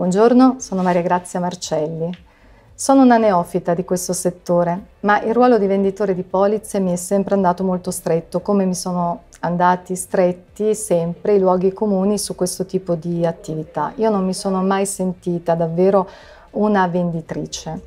Buongiorno, sono Maria Grazia Marcelli. Sono una neofita di questo settore, ma il ruolo di venditore di polizze mi è sempre andato molto stretto, come mi sono andati stretti sempre i luoghi comuni su questo tipo di attività. Io non mi sono mai sentita davvero una venditrice.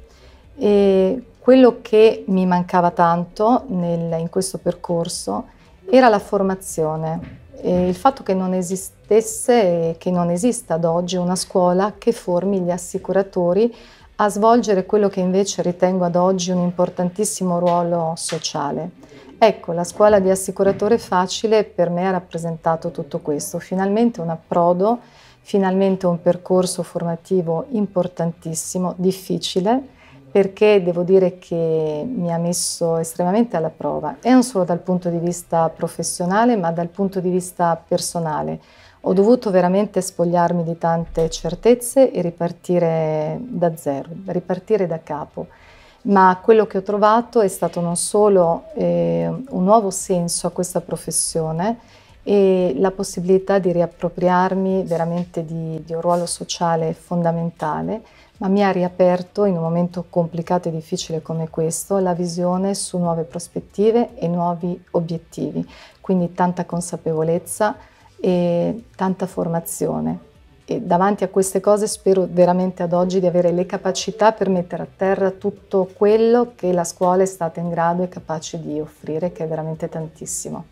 E quello che mi mancava tanto nel, in questo percorso era la formazione, e il fatto che non esistesse e che non esista ad oggi una scuola che formi gli assicuratori a svolgere quello che invece ritengo ad oggi un importantissimo ruolo sociale. Ecco, la scuola di assicuratore facile per me ha rappresentato tutto questo, finalmente un approdo, finalmente un percorso formativo importantissimo, difficile, perché devo dire che mi ha messo estremamente alla prova e non solo dal punto di vista professionale ma dal punto di vista personale. Ho dovuto veramente spogliarmi di tante certezze e ripartire da zero, ripartire da capo. Ma quello che ho trovato è stato non solo eh, un nuovo senso a questa professione, e la possibilità di riappropriarmi veramente di, di un ruolo sociale fondamentale, ma mi ha riaperto in un momento complicato e difficile come questo la visione su nuove prospettive e nuovi obiettivi, quindi tanta consapevolezza e tanta formazione. E davanti a queste cose spero veramente ad oggi di avere le capacità per mettere a terra tutto quello che la scuola è stata in grado e capace di offrire, che è veramente tantissimo.